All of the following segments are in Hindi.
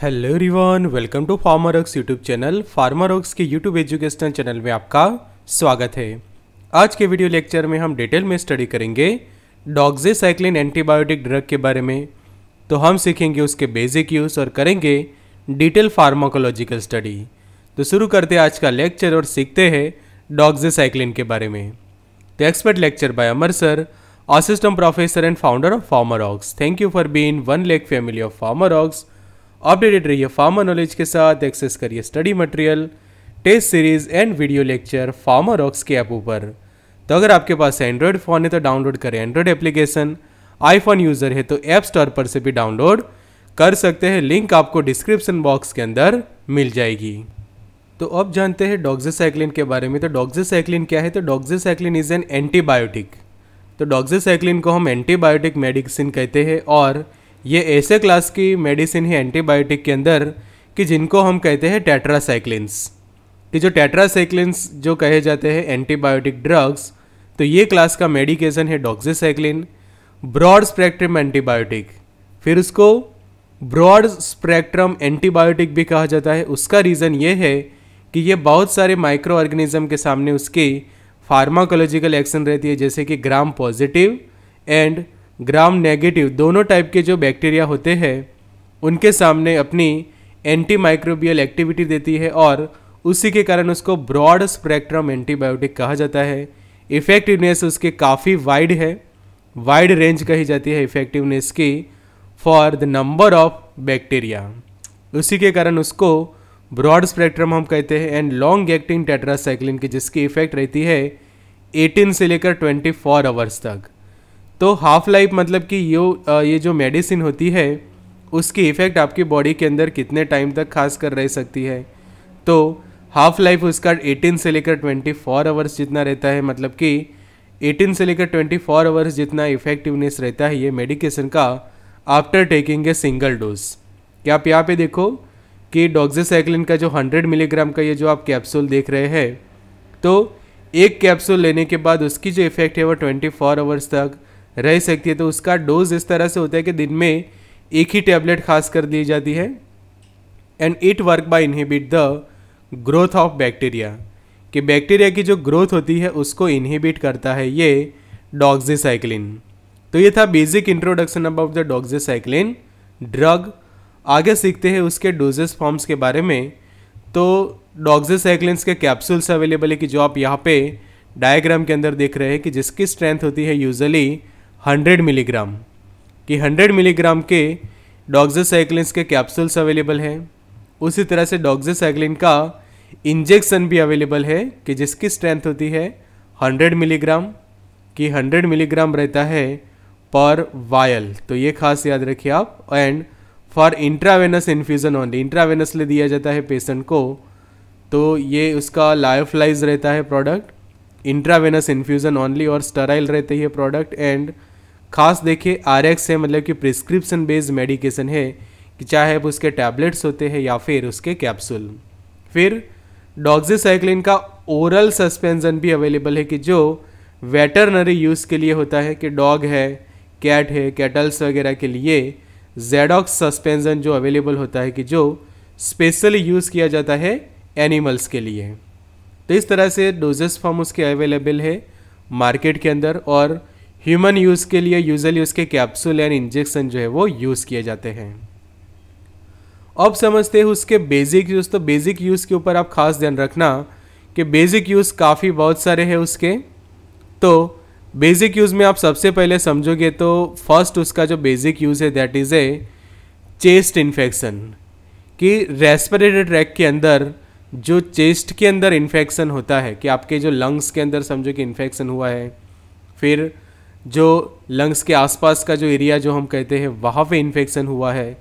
hello everyone welcome to Pharma Rocks YouTube channel Pharma Rocks के यूट्यूब एजुकेशनल चैनल में आपका स्वागत है आज के वीडियो लेक्चर में हम डिटेल में स्टडी करेंगे साइक्लिन एंटीबायोटिक ड्रग के बारे में तो हम सीखेंगे उसके बेसिक यूज़ और करेंगे डिटेल फार्माकोलॉजिकल स्टडी तो शुरू करते हैं आज का लेक्चर और सीखते हैं साइक्लिन के बारे में तो expert lecture by Amar sir assistant professor and founder of Pharma Rocks thank you for being one like family of Pharma Rocks updated रहिए फार्मा नॉलेज के साथ एक्सेस करिए study material test series and video lecture Pharma Rocks के ऐप ऊपर तो अगर आपके पास एंड्रॉयड फ़ोन है तो डाउनलोड करें एंड्रॉयड एप्लीकेशन आईफोन यूज़र है तो ऐप स्टोर पर से भी डाउनलोड कर सकते हैं लिंक आपको डिस्क्रिप्शन बॉक्स के अंदर मिल जाएगी तो अब जानते हैं डॉक्जेसाइक्लिन के बारे में तो डॉक्जेसाइक्लिन क्या है तो डॉक्जेसाइक्लिन इज़ एन एंटीबायोटिक तो डॉक्जेसाइक्लिन को हम एंटीबायोटिक मेडिसिन कहते हैं और ये ऐसे क्लास की मेडिसिन है एंटीबायोटिक के अंदर कि जिनको हम कहते हैं टेट्रासाइक्लिन्स कि जो टेट्रासाइक्लिन्स जो कहे जाते हैं एंटीबायोटिक ड्रग्स तो ये क्लास का मेडिकेशन है डॉक्सीसाइक्लिन ब्रॉड स्पेक्ट्रम एंटीबायोटिक फिर उसको ब्रॉड स्पेक्ट्रम एंटीबायोटिक भी कहा जाता है उसका रीज़न ये है कि ये बहुत सारे माइक्रो ऑर्गेनिज्म के सामने उसकी फार्माकोलॉजिकल एक्शन रहती है जैसे कि gram positive and gram negative दोनों टाइप के जो बैक्टीरिया होते हैं उनके सामने अपनी एंटी माइक्रोबियल एक्टिविटी देती है और उसी के कारण उसको ब्रॉड स्पेक्ट्रम एंटीबायोटिक कहा जाता है इफेक्टिवनेस उसके काफ़ी वाइड है वाइड रेंज कही जाती है इफेक्टिवनेस की for the number of bacteria उसी के कारण उसको ब्रॉड स्पेक्ट्रम हम कहते हैं एंड लॉन्ग एक्टिंग टेट्रासाइक्लिन की जिसकी इफेक्ट रहती है 18 से लेकर 24 आवर्स तक तो हाफ लाइफ मतलब कि यो ये जो मेडिसिन होती है उसकी इफ़ेक्ट आपकी बॉडी के अंदर कितने टाइम तक खास कर रह सकती है तो हाफ लाइफ उसका 18 से लेकर 24 आवर्स जितना रहता है मतलब कि 18 से लेकर 24 आवर्स जितना इफेक्टिवनेस रहता है ये मेडिकेशन का after taking a single dose क्या आप यहाँ पे देखो कि डॉक्जेसाइक्लिन का जो 100 मिलीग्राम का ये जो आप कैप्सूल देख रहे हैं तो एक कैप्सूल लेने के बाद उसकी जो इफ़ेक्ट है वो 24 आवर्स तक रह सकती है तो उसका डोज इस तरह से होता है कि दिन में एक ही टैबलेट खास कर दी जाती है and it work by inhibit the growth of bacteria कि बैक्टीरिया की जो ग्रोथ होती है उसको इनहिबिट करता है ये डॉक्जीसाइक्लिन तो ये था basic introduction about the doxycycline drug आगे सीखते हैं उसके डोजेस फॉर्म्स के बारे में तो डॉक्जीसाइक्लिन्स के कैप्सूल्स अवेलेबल है कि जो आप यहाँ पे डायग्राम के अंदर देख रहे हैं कि जिसकी स्ट्रेंथ होती है यूजली 100 मिलीग्राम कि 100 मिलीग्राम के डॉक्जोसाइक्लिन्स के कैप्सूल्स अवेलेबल हैं उसी तरह से डॉक्जोसाइक्लिन का इंजेक्शन भी अवेलेबल है कि जिसकी स्ट्रेंथ होती है 100 मिलीग्राम कि 100 मिलीग्राम रहता है पर वायल तो ये खास याद रखिए आप and for intravenous infusion only ले दिया जाता है पेशेंट को तो ये उसका लाइफलाइज रहता है प्रोडक्ट इंट्रावेनस इन्फ्यूज़न ओनली और स्टराइल रहते ये प्रोडक्ट एंड खास देखिए आर है मतलब कि प्रिस्क्रिप्शन बेस्ड मेडिकेशन है कि चाहे अब उसके टैबलेट्स होते हैं या फिर उसके कैप्सूल फिर डॉक्सीसाइक्लिन का ओरल सस्पेंशन भी अवेलेबल है कि जो वेटरनरी यूज़ के लिए होता है कि डॉग है कैट है कैटल्स वगैरह के लिए जेडॉक्स सस्पेंशन जो अवेलेबल होता है कि जो स्पेशली यूज़ किया जाता है एनिमल्स के लिए तो इस तरह से डोजेस फॉर्म उसके अवेलेबल है मार्केट के अंदर और ह्यूमन यूज़ के लिए यूजली उसके कैप्सूल एंड इंजेक्शन जो है वो यूज़ किए जाते हैं अब समझते हैं उसके बेसिक यूज़ तो बेसिक यूज़ के ऊपर आप खास ध्यान रखना कि बेसिक यूज़ काफ़ी बहुत सारे हैं उसके तो बेसिक यूज़ में आप सबसे पहले समझोगे तो फर्स्ट उसका जो बेसिक यूज़ है that is a chest infection कि रेस्पिरेटरी ट्रैक के अंदर जो चेस्ट के अंदर इन्फेक्शन होता है कि आपके जो लंग्स के अंदर समझो कि इन्फेक्शन हुआ है फिर जो लंग्स के आसपास का जो एरिया जो हम कहते हैं वहाँ पे इन्फेक्शन हुआ है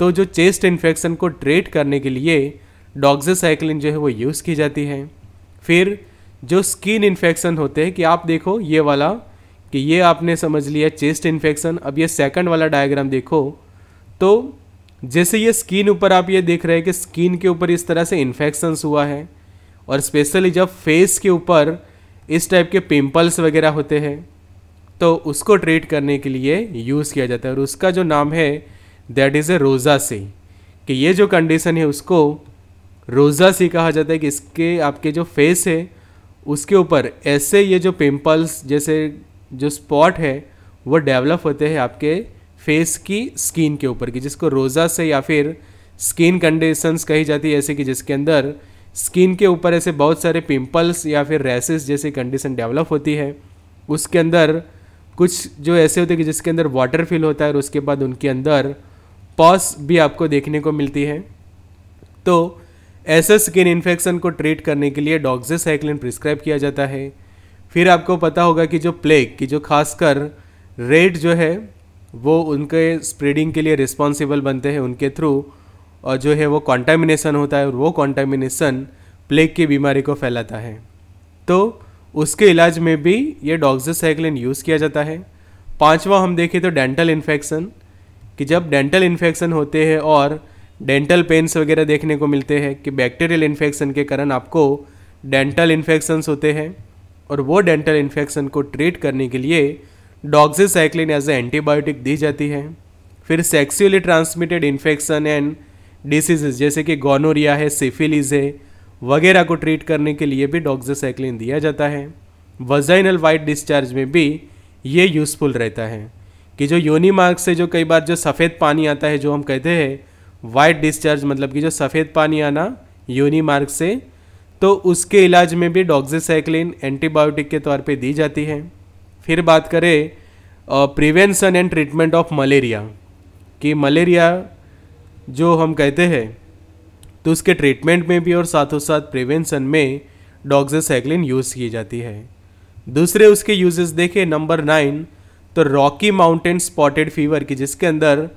तो जो चेस्ट इन्फेक्शन को ट्रीट करने के लिए डॉक्सासाइक्लिन जो है वो यूज़ की जाती है फिर जो स्किन इन्फेक्शन होते हैं कि आप देखो ये वाला कि ये आपने समझ लिया चेस्ट इन्फेक्शन अब ये सेकंड वाला डायग्राम देखो तो जैसे ये स्किन ऊपर आप ये देख रहे हैं कि स्किन के ऊपर इस तरह से इन्फेक्शंस हुआ है और स्पेशली जब फेस के ऊपर इस टाइप के पिंपल्स वगैरह होते हैं तो उसको ट्रीट करने के लिए यूज़ किया जाता है और उसका जो नाम है दैट इज़ ए रोज़ा सी कि ये जो कंडीशन है उसको रोज़ा सी कहा जाता है कि इसके आपके जो फेस है उसके ऊपर ऐसे ये जो पिंपल्स जैसे जो स्पॉट है वो डेवलप होते हैं आपके फेस की स्किन के ऊपर की जिसको रोज़ा से या फिर स्किन कंडीशंस कही जाती है ऐसे कि जिसके अंदर स्किन के ऊपर ऐसे बहुत सारे पिंपल्स या फिर रैसेस जैसी कंडीशन डेवलप होती है उसके अंदर कुछ जो ऐसे होते हैं कि जिसके अंदर वाटर फिल होता है और उसके बाद उनके अंदर पॉस भी आपको देखने को मिलती है तो ऐसे स्किन इन्फेक्शन को ट्रीट करने के लिए डॉक्जेसाइक्लिन प्रिस्क्राइब किया जाता है फिर आपको पता होगा कि जो प्लेग की जो खासकर रेड जो है वो उनके स्प्रेडिंग के लिए रिस्पॉन्सिबल बनते हैं उनके थ्रू और जो है वो कॉन्टामिनेसन होता है और वो कॉन्टामिनेसन प्लेग की बीमारी को फैलाता है तो उसके इलाज में भी ये डॉक्जोसाइक्लिन यूज़ किया जाता है पांचवा हम देखें तो डेंटल इन्फेक्शन कि जब डेंटल इन्फेक्शन होते हैं और डेंटल पेन्स वगैरह देखने को मिलते हैं कि बैक्टीरियल इन्फेक्शन के कारण आपको डेंटल इन्फेक्शंस होते हैं और वो डेंटल इन्फेक्शन को ट्रीट करने के लिए डॉक्सीसाइक्लिन एज ए एंटीबायोटिक दी जाती है फिर sexually transmitted infection and diseases जैसे कि गोनोरिया है सिफिलीज है वगैरह को ट्रीट करने के लिए भी डॉक्सोसाइक्लिन दिया जाता है वजाइनल वाइट डिस्चार्ज में भी ये यूज़फुल रहता है कि जो योनी मार्ग से जो कई बार जो सफ़ेद पानी आता है जो हम कहते हैं वाइट डिस्चार्ज मतलब कि जो सफ़ेद पानी आना योनी मार्ग से तो उसके इलाज में भी डॉक्सोसाइक्लिन एंटीबायोटिक के तौर पे दी जाती है फिर बात करें prevention and treatment of malaria कि मलेरिया जो हम कहते हैं तो उसके ट्रीटमेंट में भी और साथों साथ प्रिवेंशन में डॉक्सासाइक्लिन यूज़ की जाती है दूसरे उसके यूजेस देखें नंबर नाइन तो रॉकी माउंटेन स्पॉटेड फीवर की जिसके अंदर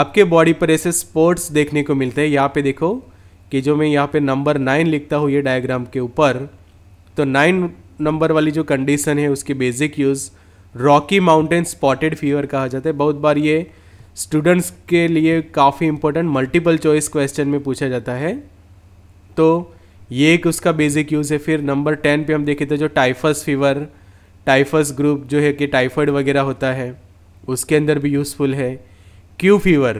आपके बॉडी पर ऐसे स्पोर्ट्स देखने को मिलते हैं यहाँ पे देखो कि जो मैं यहाँ पे नंबर नाइन लिखता हूँ ये डायग्राम के ऊपर तो नाइन नंबर वाली जो कंडीशन है उसकी basic use Rocky Mountain spotted fever कहा जाता है बहुत बार ये स्टूडेंट्स के लिए काफ़ी इंपॉर्टेंट मल्टीपल चॉइस क्वेश्चन में पूछा जाता है तो ये एक उसका बेसिक यूज़ है फिर नंबर टेन पे हम देखे थे जो टाइफस फीवर टाइफस ग्रुप जो है कि टाइफॉइड वगैरह होता है उसके अंदर भी यूज़फुल है क्यू फीवर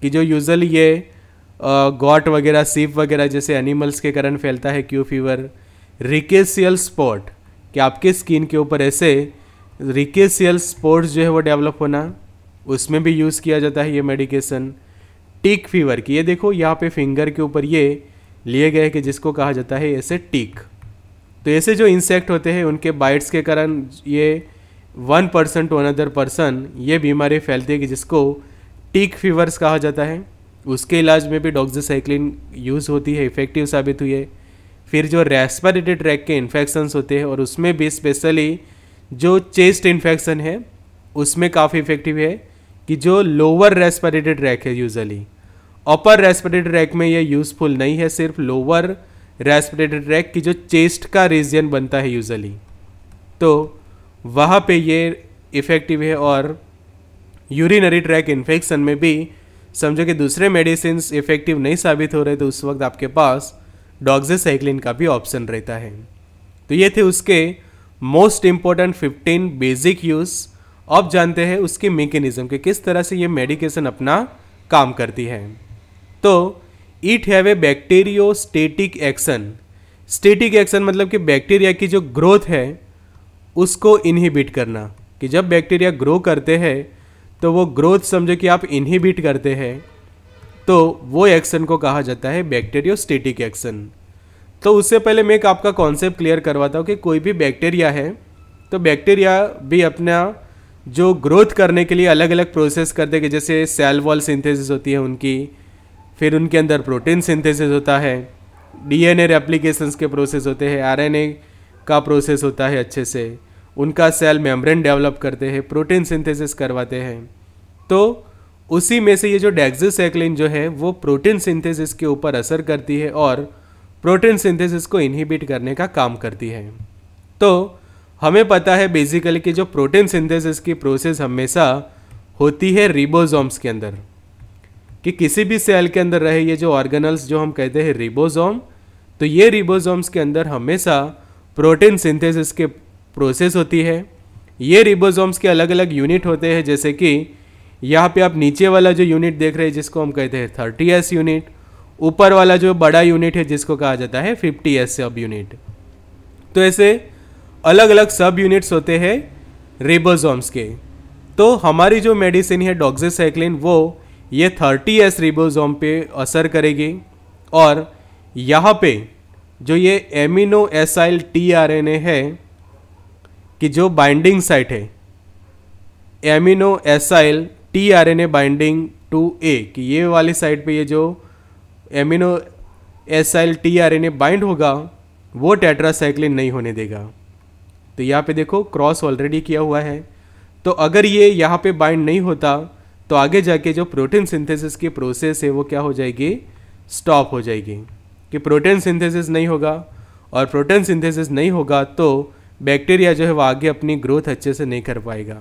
कि जो यूजल ये गॉट वगैरह सीप वगैरह जैसे एनिमल्स के कारण फैलता है क्यू फीवर रिकेसियल स्पॉट कि आपके स्किन के ऊपर ऐसे रिकेसियल स्पॉट्स जो है वो डेवलप होना उसमें भी यूज़ किया जाता है ये मेडिकेशन टीक फीवर की ये देखो यहाँ पे फिंगर के ऊपर ये लिए गए कि जिसको कहा जाता है ऐसे टीक तो ऐसे जो इंसेक्ट होते हैं उनके बाइट्स के कारण ये one person to another person ये बीमारी फैलती है कि जिसको टीक फीवर्स कहा जाता है उसके इलाज में भी डॉक्जोसाइक्लिन यूज़ होती है इफ़ेक्टिव साबित हुई है फिर जो रेस्परेटरी ट्रैक के इन्फेक्शंस होते हैं और उसमें भी स्पेशली जो चेस्ट इन्फेक्शन है उसमें काफ़ी इफेक्टिव है कि जो लोअर रेस्पिरेटेड रैक है यूजली अपर रेस्पिरेटेड रैक में ये यूज़फुल नहीं है सिर्फ लोअर रेस्पिरेटेड रैक की जो चेस्ट का रीजन बनता है यूजली तो वहाँ पे ये इफ़ेक्टिव है और यूरिनरी ट्रैक इन्फेक्शन में भी समझो कि दूसरे मेडिसिन इफ़ेक्टिव नहीं साबित हो रहे तो उस वक्त आपके पास डॉक्सिसाइक्लिन का भी ऑप्शन रहता है तो ये थे उसके मोस्ट इम्पॉर्टेंट 15 बेसिक यूज़ अब जानते हैं उसकी मेकेनिज़म के किस तरह से ये मेडिकेशन अपना काम करती है तो it have a bacteriostatic action static action मतलब कि बैक्टीरिया की जो ग्रोथ है उसको इनहिबिट करना कि जब बैक्टीरिया ग्रो करते हैं तो वो ग्रोथ समझो कि आप इनहिबिट करते हैं तो वो एक्शन को कहा जाता है स्टेटिक एक्शन तो उससे पहले मैं एक आपका कॉन्सेप्ट क्लियर करवाता हूँ कि कोई भी बैक्टीरिया है तो बैक्टीरिया भी अपना जो ग्रोथ करने के लिए अलग अलग प्रोसेस करते हैं जैसे सेल वॉल सिंथेसिस होती है उनकी फिर उनके अंदर प्रोटीन सिंथेसिस होता है डीएनए रेप्लिकेशंस के प्रोसेस होते हैं आरएनए का प्रोसेस होता है अच्छे से उनका सेल मेम्ब्रेन डेवलप करते हैं प्रोटीन सिंथेसिस करवाते हैं तो उसी में से ये जो डेक्सिसैक्लिन जो है वो प्रोटीन सिंथेसिस के ऊपर असर करती है और प्रोटीन सिंथेसिस को इनहिबिट करने का काम करती है तो हमें पता है बेसिकली कि जो प्रोटीन सिंथेसिस की प्रोसेस हमेशा होती है रिबोजोम्स के अंदर कि किसी भी सेल के अंदर रहे ये जो ऑर्गेनल्स जो हम कहते हैं रिबोजोम तो ये रिबोजोम्स के अंदर हमेशा प्रोटीन सिंथेसिस के प्रोसेस होती है ये रिबोजोम्स के अलग अलग यूनिट होते हैं जैसे कि यहाँ पे आप नीचे वाला जो यूनिट देख रहे हैं जिसको हम कहते हैं थर्टी एस यूनिट ऊपर वाला जो बड़ा यूनिट है जिसको कहा जाता है फिफ्टी एस सब यूनिट तो ऐसे अलग अलग सब यूनिट्स होते हैं रेबोजोम्स के तो हमारी जो मेडिसिन है डॉक्सीसाइक्लिन वो ये थर्टी एस रिबोजोम पे असर करेगी और यहाँ पे जो ये aminoacyl T R N A है कि जो बाइंडिंग साइट है aminoacyl T R N A binding to A कि ये वाली साइट पे ये जो aminoacyl T R N A bind होगा वो टेट्रासाइक्लिन नहीं होने देगा तो यहाँ पे देखो क्रॉस ऑलरेडी किया हुआ है तो अगर ये यहाँ पे बाइंड नहीं होता तो आगे जाके जो प्रोटीन सिंथेसिस की प्रोसेस है वो क्या हो जाएगी स्टॉप हो जाएगी कि प्रोटीन सिंथेसिस नहीं होगा और प्रोटीन सिंथेसिस नहीं होगा तो बैक्टीरिया जो है वो आगे अपनी ग्रोथ अच्छे से नहीं कर पाएगा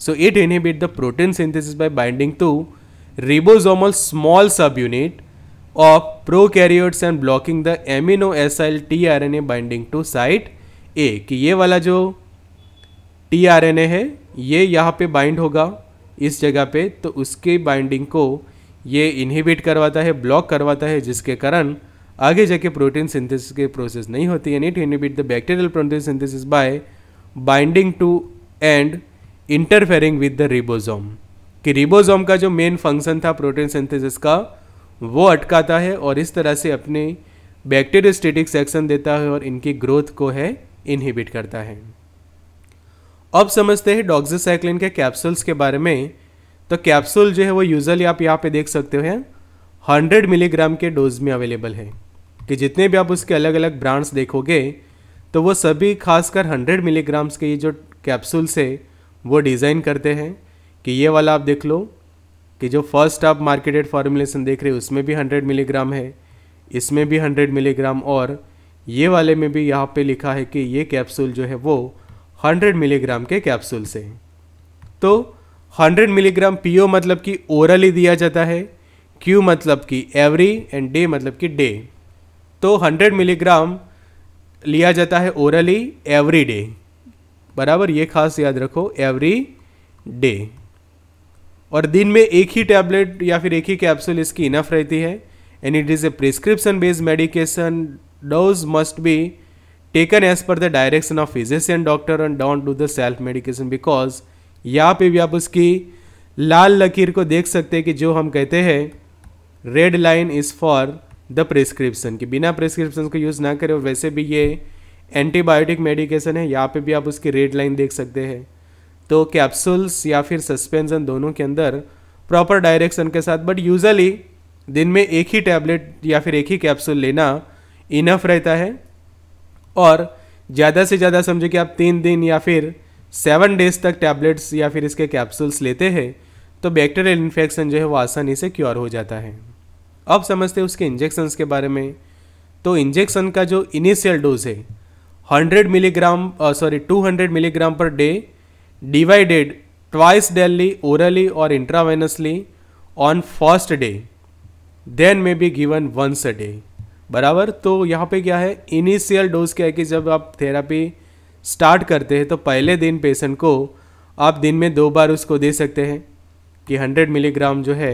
so it inhibit the protein synthesis by binding to ribosomal small subunit of prokaryotes and blocking T R N A binding to site A कि ये वाला जो टी आर एन ए है ये यहाँ पे बाइंड होगा इस जगह पे तो उसके बाइंडिंग को ये इनहिबिट करवाता है ब्लॉक करवाता है जिसके कारण आगे जाके प्रोटीन सिंथेसिस के प्रोसेस नहीं होती यानी to inhibit the bacterial protein synthesis by binding to and interfering with the ribosome कि रिबोजोम का जो मेन फंक्शन था प्रोटीन सिंथेसिस का वो अटकाता है और इस तरह से अपने बैक्टीरियोस्टेटिक सेक्शन देता है और इनकी ग्रोथ को है इनहिबिट करता है अब समझते हैं डॉक्सीसाइक्लिन के कैप्सूल्स के बारे में तो कैप्सूल जो है वो यूजली आप यहाँ पे देख सकते हैं हंड्रेड मिलीग्राम के डोज में अवेलेबल है कि जितने भी आप उसके अलग अलग ब्रांड्स देखोगे तो वो सभी खासकर हंड्रेड मिलीग्राम्स के ये जो कैप्सूल्स है वो डिज़ाइन करते हैं कि ये वाला आप देख लो कि जो फर्स्ट आप मार्केटेड फार्मूलेशन देख रहे हो उसमें भी 100 मिलीग्राम है इसमें भी 100 मिलीग्राम और ये वाले में भी यहाँ पे लिखा है कि ये कैप्सूल जो है वो 100 मिलीग्राम के कैप्सूल से तो 100 मिलीग्राम पीओ मतलब कि ओरली दिया जाता है क्यू मतलब कि एवरी एंड डे मतलब कि डे तो 100 मिलीग्राम लिया जाता है ओरली एवरी डे बराबर ये खास याद रखो एवरी डे और दिन में एक ही टैबलेट या फिर एक ही कैप्सूल इसकी इनफ रहती है and it is a prescription based medication Dose must be taken as per the direction of physician doctor and don't do the self medication because यहाँ पे भी आप उसकी लाल लकीर को देख सकते हैं कि जो हम कहते हैं red line is for the prescription कि बिना प्रिस्क्रिप्शन को यूज़ ना करें और वैसे भी ये एंटीबायोटिक मेडिकेशन है यहाँ पे भी आप उसकी रेड लाइन देख सकते हैं तो कैप्सूल्स या फिर सस्पेंसन दोनों के अंदर प्रॉपर डायरेक्शन के साथ बट यूजली दिन में एक ही टैबलेट या फिर एक ही कैप्सूल लेना इनफ रहता है और ज़्यादा से ज़्यादा समझो कि आप तीन दिन या फिर सेवन डेज तक टैबलेट्स या फिर इसके कैप्सूल्स लेते हैं तो बैक्टीरियल इन्फेक्शन जो है वो आसानी से क्योर हो जाता है अब समझते हैं उसके इंजेक्शन्स के बारे में तो इंजेक्शन का जो इनिशियल डोज है hundred milligram sorry hundred milligram per day divided twice daily orally और intravenously on first day then may be given once a day बराबर तो यहाँ पे क्या है इनिशियल डोज क्या है कि जब आप थेरापी स्टार्ट करते हैं तो पहले दिन पेशेंट को आप दिन में दो बार उसको दे सकते हैं कि 100 मिलीग्राम जो है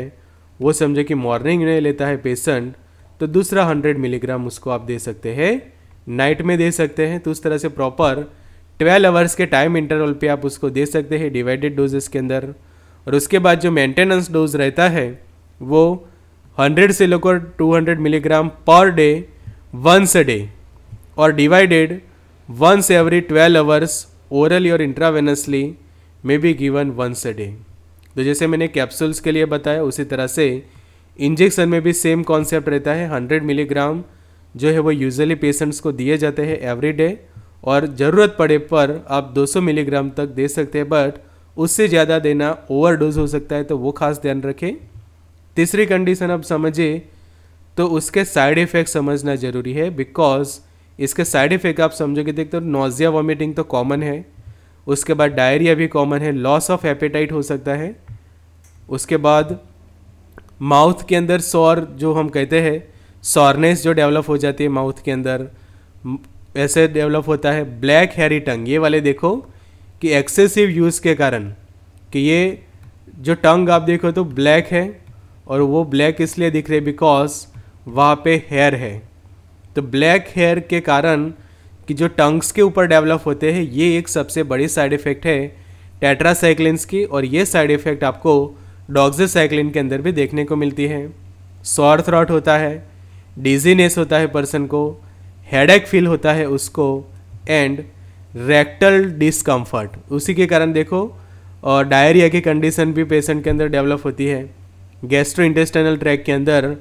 वो समझे कि मॉर्निंग में लेता है पेशेंट तो दूसरा 100 मिलीग्राम उसको आप दे सकते हैं नाइट में दे सकते हैं तो उस तरह से प्रॉपर 12 आवर्स के टाइम इंटरवल पे आप उसको दे सकते हैं डिवाइडेड डोजेस के अंदर और उसके बाद जो मेंटेनेंस डोज रहता है वो हंड्रेड से लेकर two hundred milligram per day once a day और divided once every 12 hours orally और intravenously may be given once a day तो जैसे मैंने कैप्सूल्स के लिए बताया उसी तरह से इंजेक्शन में भी सेम कॉन्सेप्ट रहता है 100 मिलीग्राम जो है वो यूजली पेशेंट्स को दिए जाते हैं एवरी डे और ज़रूरत पड़े पर आप 200 मिलीग्राम तक दे सकते हैं बट उससे ज़्यादा देना ओवरडोज हो सकता है तो वो खास ध्यान रखें तीसरी कंडीशन अब समझिए तो उसके साइड इफ़ेक्ट समझना ज़रूरी है बिकॉज इसके साइड इफ़ेक्ट आप समझोगे देख तो नोज़िया वॉमिटिंग तो कॉमन है उसके बाद डायरिया भी कॉमन है लॉस ऑफ एपेटाइट हो सकता है उसके बाद माउथ के अंदर सॉर जो हम कहते हैं सॉरनेस जो डेवलप हो जाती है माउथ के अंदर ऐसे डेवलप होता है ब्लैक हैरी टंग ये वाले देखो कि एक्सेसिव यूज़ के कारण कि ये जो टंग आप देखो तो ब्लैक है और वो ब्लैक इसलिए दिख रहे बिकॉज वहाँ पे हेयर है तो ब्लैक हेयर के कारण कि जो टंग्स के ऊपर डेवलप होते हैं ये एक सबसे बड़ी साइड इफ़ेक्ट है टेट्रासाइक्लिनस की और ये साइड इफ़ेक्ट आपको डॉक्सीसाइक्लिन के अंदर भी देखने को मिलती है सॉर थ्रॉट होता है डिजीनेस होता है पर्सन को हेडेक फील होता है उसको एंड रेक्टल डिसकम्फर्ट उसी के कारण देखो और डायरिया की कंडीशन भी पेशेंट के अंदर डेवलप होती है गैस्ट्रो इंटेस्टाइनल ट्रैक के अंदर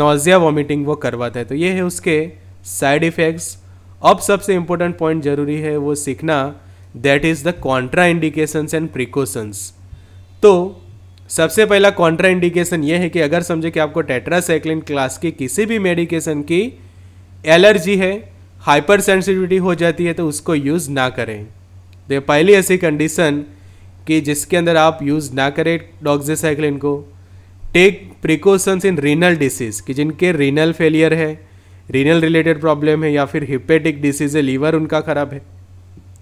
नोज़िया वॉमिटिंग वो करवाता है तो ये है उसके साइड इफ़ेक्ट्स अब सबसे इम्पोर्टेंट पॉइंट ज़रूरी है वो सीखना that is the contraindications and precautions तो सबसे पहला कॉन्ट्रा इंडिकेशन ये है कि अगर समझे कि आपको टेट्रासाइक्लिन क्लास की किसी भी मेडिकेशन की एलर्जी है हाइपर सेंसिटिविटी हो जाती है तो उसको यूज़ ना करें तो ये पहली ऐसी कंडीशन कि जिसके अंदर आप यूज़ ना करें डॉक्सीसाइक्लिन को take precautions in renal disease कि जिनके रीनल फेलियर है रीनल रिलेटेड प्रॉब्लम है या फिर हिपेटिक डिसीज़ है लीवर उनका ख़राब है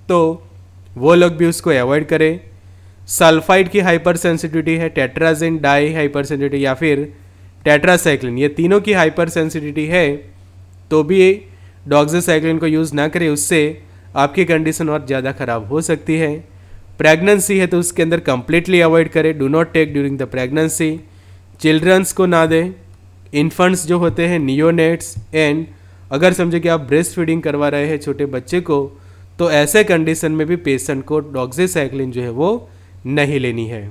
तो वो लोग भी उसको अवॉइड करें सल्फाइड की हाइपर सेंसिटिविटी है टेट्राजिन डाई हाइपर सेंसिटिविटी या फिर टेट्रासाइक्लिन ये तीनों की हाइपर सेंसिटिविटी है तो भी डॉक्सासाइक्लिन को यूज़ ना करें उससे आपकी कंडीशन और ज़्यादा ख़राब हो सकती है प्रेगनेंसी है तो उसके अंदर कंप्लीटली अवॉइड करें do not take during the pregnancy childrens को ना दें इन्फंट्स जो होते हैं नियोनेट्स एंड अगर समझो कि आप ब्रेस्ट फीडिंग करवा रहे हैं छोटे बच्चे को तो ऐसे कंडीशन में भी पेशेंट को डॉक्सीसाइक्लिन जो है वो नहीं लेनी है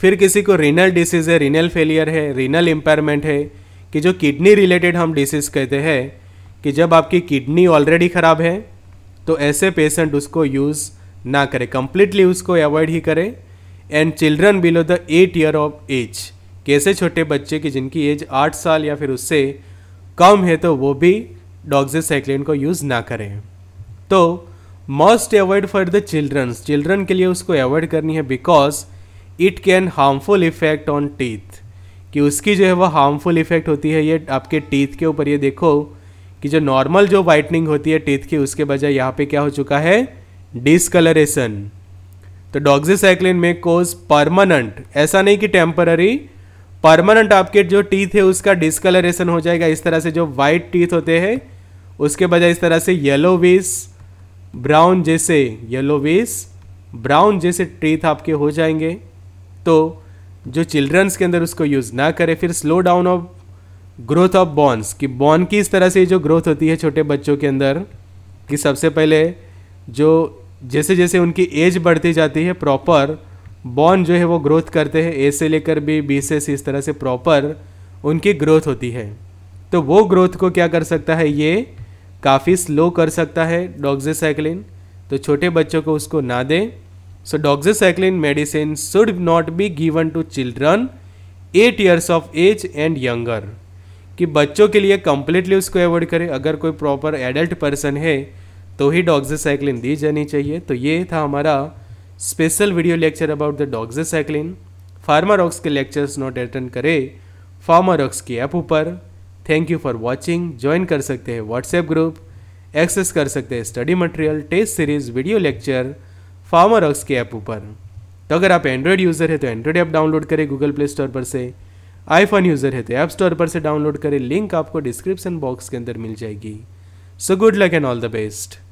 फिर किसी को रीनल डिसीज़ है रीनल फेलियर है रीनल इम्पेयरमेंट है कि जो किडनी रिलेटेड हम डिसीज़ कहते हैं कि जब आपकी किडनी ऑलरेडी ख़राब है तो ऐसे पेशेंट उसको यूज़ ना करें कम्प्लीटली उसको अवॉइड ही करें and children below the eight year of age कैसे छोटे बच्चे की जिनकी एज आठ साल या फिर उससे कम है तो वो भी डॉक्सिसाइक्लिन को यूज़ ना करें तो must avoid for the childrens children के लिए उसको अवॉइड करनी है because it can harmful effect on teeth कि उसकी जो है वो हार्मफुल इफेक्ट होती है ये आपके टीथ के ऊपर ये देखो कि जो नॉर्मल जो वाइटनिंग होती है टीथ की उसके बजाय यहाँ पे क्या हो चुका है डिसकलरेशन तो डॉक्सीसाइक्लिन में कोज परमानेंट ऐसा नहीं कि टेम्पररी परमानेंट आपके जो टीथ है उसका डिसकलरेशन हो जाएगा इस तरह से जो वाइट टीथ होते हैं उसके बजाय इस तरह से येलो विस ब्राउन जैसे येलो विस ब्राउन जैसे टीथ आपके हो जाएंगे तो जो चिल्ड्रंस के अंदर उसको यूज़ ना करें फिर slow down of growth of bones कि बॉन की इस तरह से जो ग्रोथ होती है छोटे बच्चों के अंदर कि सबसे पहले जो जैसे जैसे उनकी एज बढ़ती जाती है प्रॉपर बॉन जो है वो ग्रोथ करते हैं ए से लेकर भी बी से सी इस तरह से प्रॉपर उनकी ग्रोथ होती है तो वो ग्रोथ को क्या कर सकता है ये काफ़ी स्लो कर सकता है डॉक्जेसाइक्लिन तो छोटे बच्चों को उसको ना दें so doxycycline medicine should not be given to children eight years of age and younger कि बच्चों के लिए कम्प्लीटली उसको अवॉइड करें अगर कोई प्रॉपर एडल्ट पर्सन है तो ही डॉक्साइक्लिन दी जानी चाहिए तो ये था हमारा special video lecture about the doxycycline Pharmarox के लेक्चर्स नोट अटेंड करें फार्मारॉक्स की ऐप ऊपर thank you for watching join कर सकते हैं व्हाट्सएप ग्रुप एक्सेस कर सकते हैं study material test series video lecture Pharmarox के ऐप ऊपर तो अगर आप एंड्रॉयड यूज़र है तो एंड्रॉयड ऐप डाउनलोड करें गूगल प्ले स्टोर पर से आईफोन यूज़र है तो ऐप स्टोर पर से डाउनलोड करें लिंक आपको डिस्क्रिप्शन बॉक्स के अंदर मिल जाएगी so good luck and all the best